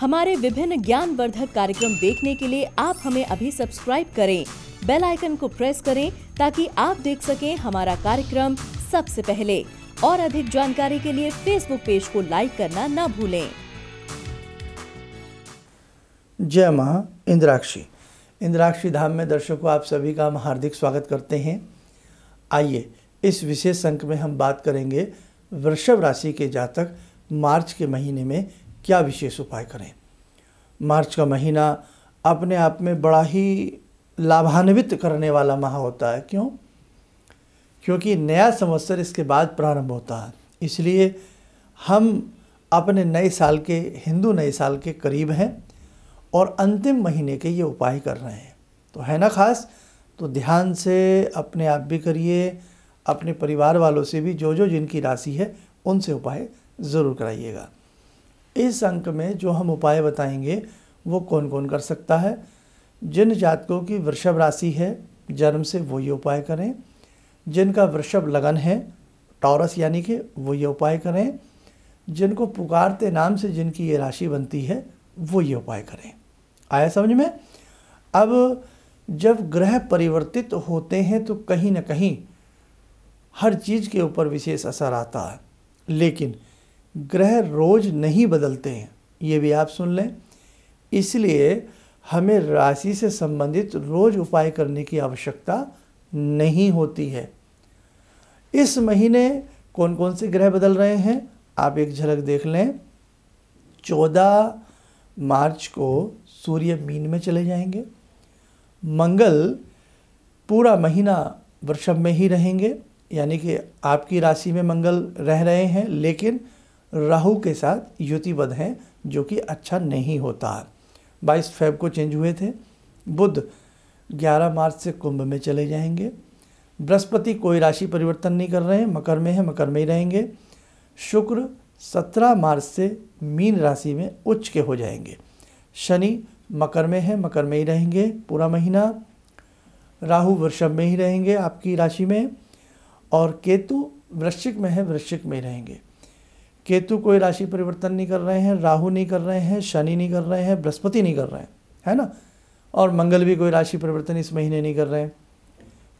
हमारे विभिन्न ज्ञानवर्धक कार्यक्रम देखने के लिए आप हमें अभी सब्सक्राइब करें बेल आइकन को प्रेस करें ताकि आप देख सकें हमारा कार्यक्रम सबसे पहले और अधिक जानकारी के लिए फेसबुक पेज को लाइक करना न भूलें जय मां इंद्राक्षी इंद्राक्षी धाम में दर्शकों आप सभी का हम हार्दिक स्वागत करते हैं आइए इस विशेष अंक में हम बात करेंगे वृषभ राशि के जातक मार्च के महीने में क्या विशेष उपाय करें मार्च का महीना अपने आप में बड़ा ही लाभान्वित करने वाला माह होता है क्यों क्योंकि नया संवत्सर इसके बाद प्रारंभ होता है इसलिए हम अपने नए साल के हिंदू नए साल के करीब हैं और अंतिम महीने के ये उपाय कर रहे हैं तो है ना ख़ास तो ध्यान से अपने आप भी करिए अपने परिवार वालों से भी जो जो जिनकी राशि है उनसे उपाय ज़रूर कराइएगा इस अंक में जो हम उपाय बताएंगे वो कौन कौन कर सकता है जिन जातकों की वृषभ राशि है जन्म से वो ये उपाय करें जिनका वृषभ लगन है टॉरस यानी कि वो ये उपाय करें जिनको पुकारते नाम से जिनकी ये राशि बनती है वो ये उपाय करें आया समझ में अब जब ग्रह परिवर्तित होते हैं तो कहीं ना कहीं हर चीज़ के ऊपर विशेष असर आता है लेकिन ग्रह रोज़ नहीं बदलते हैं ये भी आप सुन लें इसलिए हमें राशि से संबंधित रोज उपाय करने की आवश्यकता नहीं होती है इस महीने कौन कौन से ग्रह बदल रहे हैं आप एक झलक देख लें चौदह मार्च को सूर्य मीन में चले जाएंगे मंगल पूरा महीना वृषभ में ही रहेंगे यानी कि आपकी राशि में मंगल रह रहे हैं लेकिन राहु के साथ युतिबद्ध हैं जो कि अच्छा नहीं होता बाईस फेब को चेंज हुए थे बुध 11 मार्च से कुंभ में चले जाएंगे बृहस्पति कोई राशि परिवर्तन नहीं कर रहे हैं मकर में है मकर में ही रहेंगे शुक्र 17 मार्च से मीन राशि में उच्च के हो जाएंगे शनि मकर में है मकर में ही रहेंगे पूरा महीना राहु वृषभ में ही रहेंगे आपकी राशि में और केतु वृश्चिक में है वृश्चिक में ही रहेंगे केतु कोई राशि परिवर्तन नहीं कर रहे हैं राहु नहीं कर रहे हैं शनि नहीं कर रहे हैं बृहस्पति नहीं कर रहे हैं है ना और मंगल भी कोई राशि परिवर्तन इस महीने नहीं कर रहे हैं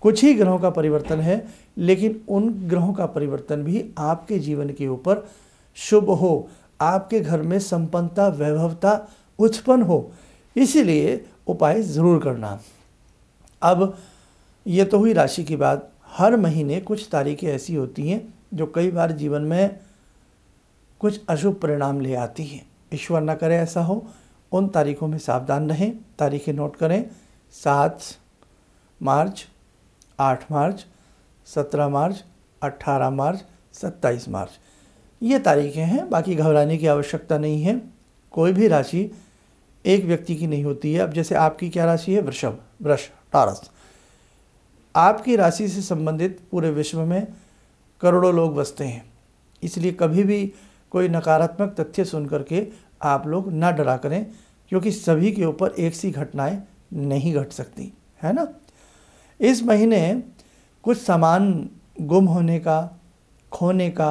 कुछ ही ग्रहों का परिवर्तन है लेकिन उन ग्रहों का परिवर्तन भी आपके जीवन के ऊपर शुभ हो आपके घर में संपन्नता वैभवता उत्पन्न हो इसीलिए उपाय ज़रूर करना अब ये तो हुई राशि की बात हर महीने कुछ तारीखें ऐसी होती हैं जो कई बार जीवन में कुछ अशुभ परिणाम ले आती है ईश्वर न करे ऐसा हो उन तारीखों में सावधान रहें तारीखें नोट करें सात मार्च आठ मार्च सत्रह मार्च अट्ठारह मार्च सत्ताईस मार्च ये तारीखें हैं बाकी घबराने की आवश्यकता नहीं है कोई भी राशि एक व्यक्ति की नहीं होती है अब जैसे आपकी क्या राशि है वृषभ वृष टारस आपकी राशि से संबंधित पूरे विश्व में करोड़ों लोग बसते हैं इसलिए कभी भी कोई नकारात्मक तथ्य सुन करके आप लोग ना डरा करें क्योंकि सभी के ऊपर एक सी घटनाएं नहीं घट सकती है ना इस महीने कुछ सामान गुम होने का खोने का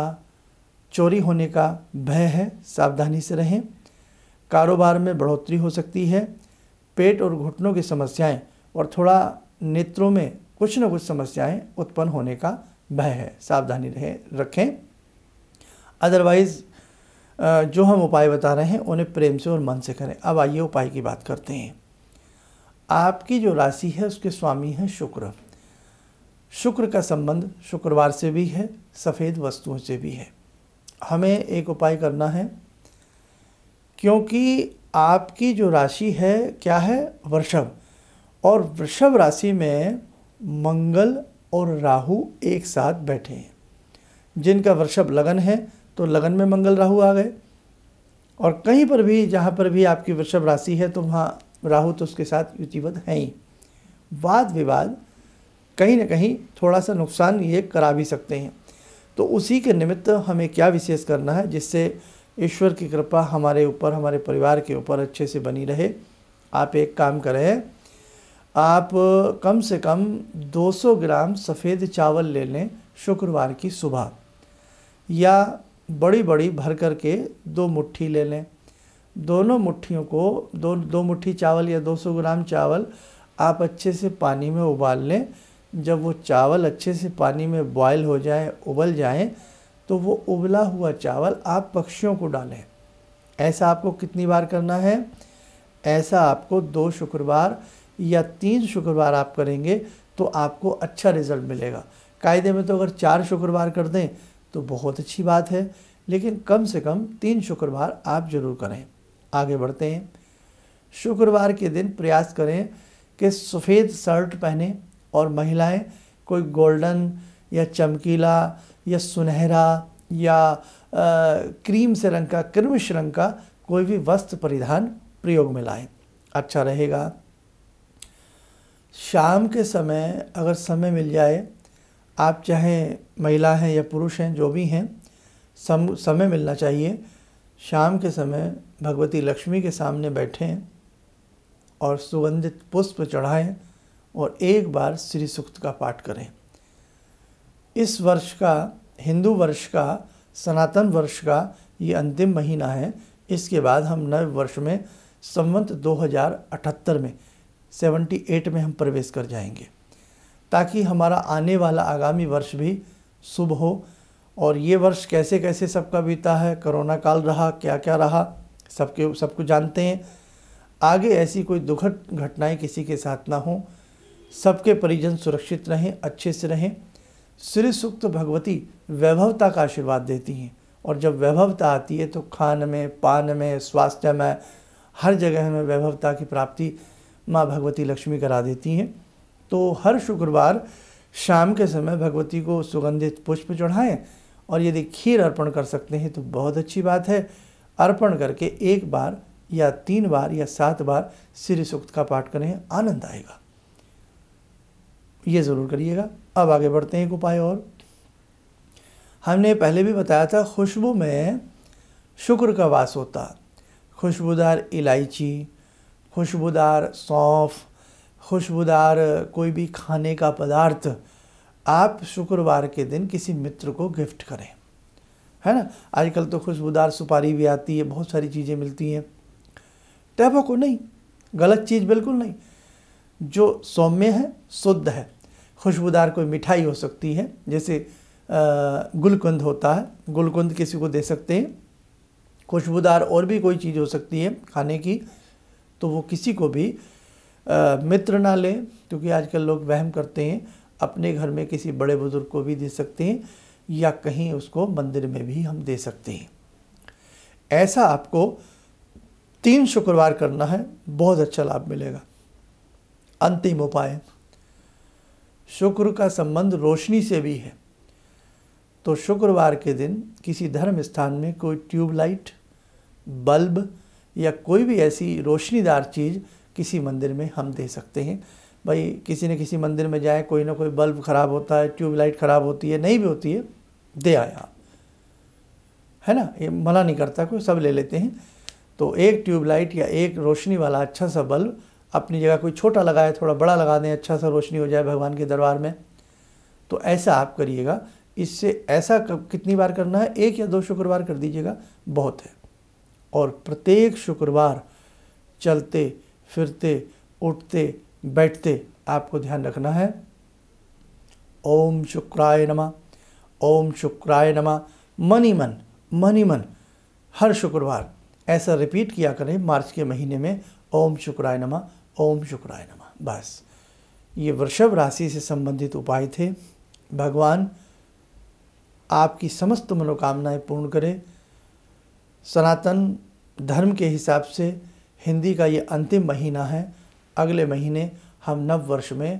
चोरी होने का भय है सावधानी से रहें कारोबार में बढ़ोतरी हो सकती है पेट और घुटनों की समस्याएं और थोड़ा नेत्रों में कुछ न कुछ समस्याएं उत्पन्न होने का भय है सावधानी रहे रखें अदरवाइज़ जो हम उपाय बता रहे हैं उन्हें प्रेम से और मन से करें अब आइए उपाय की बात करते हैं आपकी जो राशि है उसके स्वामी हैं शुक्र शुक्र का संबंध शुक्रवार से भी है सफ़ेद वस्तुओं से भी है हमें एक उपाय करना है क्योंकि आपकी जो राशि है क्या है वृषभ और वृषभ राशि में मंगल और राहु एक साथ बैठे हैं जिनका वृषभ लगन है तो लगन में मंगल राहु आ गए और कहीं पर भी जहाँ पर भी आपकी वृषभ राशि है तो वहाँ राहु तो उसके साथ युतिवत है ही वाद विवाद कहीं ना कहीं थोड़ा सा नुकसान ये करा भी सकते हैं तो उसी के निमित्त हमें क्या विशेष करना है जिससे ईश्वर की कृपा हमारे ऊपर हमारे परिवार के ऊपर अच्छे से बनी रहे आप एक काम करें आप कम से कम 200 ग्राम सफ़ेद चावल ले लें शुक्रवार की सुबह या बड़ी बड़ी भर कर के दो मुट्ठी ले लें दोनों मुट्ठियों को दो दो मुट्ठी चावल या 200 ग्राम चावल आप अच्छे से पानी में उबाल लें जब वो चावल अच्छे से पानी में बॉयल हो जाए उबल जाए तो वो उबला हुआ चावल आप पक्षियों को डालें ऐसा आपको कितनी बार करना है ऐसा आपको दो शुक्रवार या तीन शुक्रवार आप करेंगे तो आपको अच्छा रिज़ल्ट मिलेगा कायदे में तो अगर चार शुक्रवार कर दें तो बहुत अच्छी बात है लेकिन कम से कम तीन शुक्रवार आप जरूर करें आगे बढ़ते हैं शुक्रवार के दिन प्रयास करें कि सफ़ेद शर्ट पहने और महिलाएं कोई गोल्डन या चमकीला या सुनहरा या आ, क्रीम से रंग का क्रमिश रंग का कोई भी वस्त्र परिधान प्रयोग में लाएं अच्छा रहेगा शाम के समय अगर समय मिल जाए आप चाहे महिला हैं या पुरुष हैं जो भी हैं सम समय मिलना चाहिए शाम के समय भगवती लक्ष्मी के सामने बैठें और सुगंधित पुष्प चढ़ाएं और एक बार श्री सुक्त का पाठ करें इस वर्ष का हिंदू वर्ष का सनातन वर्ष का ये अंतिम महीना है इसके बाद हम नव वर्ष में संवंत 2078 में 78 में हम प्रवेश कर जाएंगे ताकि हमारा आने वाला आगामी वर्ष भी शुभ हो और ये वर्ष कैसे कैसे सबका बीता है कोरोना काल रहा क्या क्या रहा सबके सब कुछ जानते हैं आगे ऐसी कोई दुखद घटनाएं किसी के साथ ना हो सबके परिजन सुरक्षित रहें अच्छे से रहें श्री सुक्त भगवती वैभवता का आशीर्वाद देती हैं और जब वैभवता आती है तो खान में पान में स्वास्थ्य में हर जगह में वैभवता की प्राप्ति माँ भगवती लक्ष्मी करा देती हैं तो हर शुक्रवार शाम के समय भगवती को सुगंधित पुष्प चढ़ाएं और यदि खीर अर्पण कर सकते हैं तो बहुत अच्छी बात है अर्पण करके एक बार या तीन बार या सात बार श्री सूक्त का पाठ करें आनंद आएगा ये ज़रूर करिएगा अब आगे बढ़ते हैं एक उपाय और हमने पहले भी बताया था खुशबू में शुक्र का वास होता खुशबूदार इलायची खुशबूदार सौंफ खुशबूदार कोई भी खाने का पदार्थ आप शुक्रवार के दिन किसी मित्र को गिफ्ट करें है ना आजकल तो खुशबूदार सुपारी भी आती है बहुत सारी चीज़ें मिलती हैं को नहीं गलत चीज़ बिल्कुल नहीं जो सौम्य है शुद्ध है खुशबूदार कोई मिठाई हो सकती है जैसे गुलकंद होता है गुलकंद किसी को दे सकते हैं खुशबूदार और भी कोई चीज़ हो सकती है खाने की तो वो किसी को भी मित्र ना लें क्योंकि आजकल लोग वहम करते हैं अपने घर में किसी बड़े बुजुर्ग को भी दे सकते हैं या कहीं उसको मंदिर में भी हम दे सकते हैं ऐसा आपको तीन शुक्रवार करना है बहुत अच्छा लाभ मिलेगा अंतिम उपाय शुक्र का संबंध रोशनी से भी है तो शुक्रवार के दिन किसी धर्म स्थान में कोई ट्यूबलाइट बल्ब या कोई भी ऐसी रोशनीदार चीज़ किसी मंदिर में हम दे सकते हैं भाई किसी न किसी मंदिर में जाए कोई ना कोई बल्ब ख़राब होता है ट्यूबलाइट ख़राब होती है नहीं भी होती है दे आए आप है ना ये मना नहीं करता कोई सब ले लेते हैं तो एक ट्यूबलाइट या एक रोशनी वाला अच्छा सा बल्ब अपनी जगह कोई छोटा लगाए थोड़ा बड़ा लगा दें अच्छा सा रोशनी हो जाए भगवान के दरबार में तो ऐसा आप करिएगा इससे ऐसा कितनी बार करना है एक या दो शुक्रवार कर दीजिएगा बहुत है और प्रत्येक शुक्रवार चलते फिरते उठते बैठते आपको ध्यान रखना है ओम शुक्राय नमा ओम शुक्राय नमा मनी मन मनी मन हर शुक्रवार ऐसा रिपीट किया करें मार्च के महीने में ओम शुक्राय नमा ओम शुक्राय नमा बस ये वृषभ राशि से संबंधित उपाय थे भगवान आपकी समस्त मनोकामनाएं पूर्ण करें सनातन धर्म के हिसाब से हिंदी का ये अंतिम महीना है अगले महीने हम नव वर्ष में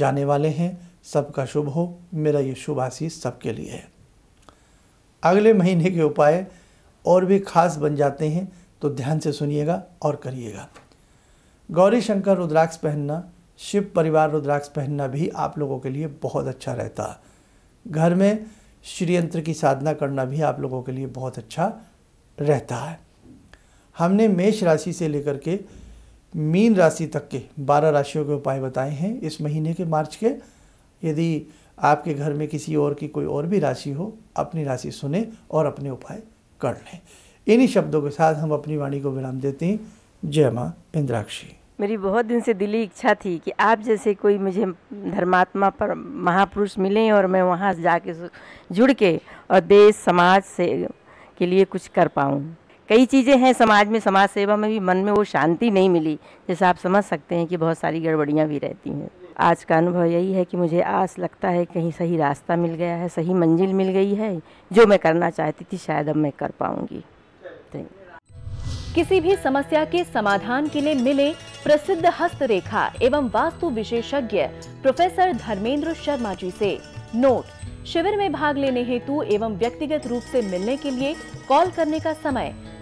जाने वाले हैं सबका शुभ हो मेरा ये शुभ आशीष सबके लिए है अगले महीने के उपाय और भी खास बन जाते हैं तो ध्यान से सुनिएगा और करिएगा गौरी शंकर रुद्राक्ष पहनना शिव परिवार रुद्राक्ष पहनना भी आप लोगों के लिए बहुत अच्छा रहता है घर में श्रीयंत्र की साधना करना भी आप लोगों के लिए बहुत अच्छा रहता है हमने मेष राशि से लेकर के मीन राशि तक के 12 राशियों के उपाय बताए हैं इस महीने के मार्च के यदि आपके घर में किसी और की कोई और भी राशि हो अपनी राशि सुने और अपने उपाय कर लें इन्हीं शब्दों के साथ हम अपनी वाणी को विराम देते हैं जय माँ इंद्राक्षी मेरी बहुत दिन से दिली इच्छा थी कि आप जैसे कोई मुझे धर्मात्मा पर महापुरुष मिले और मैं वहाँ जाके जुड़ के और देश समाज से के लिए कुछ कर पाऊँ कई चीज़ें हैं समाज में समाज सेवा में भी मन में वो शांति नहीं मिली जैसे आप समझ सकते हैं कि बहुत सारी गड़बड़ियाँ भी रहती हैं आज का अनुभव यही है कि मुझे आस लगता है कहीं सही रास्ता मिल गया है सही मंजिल मिल गई है जो मैं करना चाहती थी शायद अब मैं कर पाऊंगी तो किसी भी समस्या के समाधान के लिए मिले प्रसिद्ध हस्तरेखा एवं वास्तु विशेषज्ञ प्रोफेसर धर्मेंद्र शर्मा जी से नोट शिविर में भाग लेने हेतु एवं व्यक्तिगत रूप से मिलने के लिए कॉल करने का समय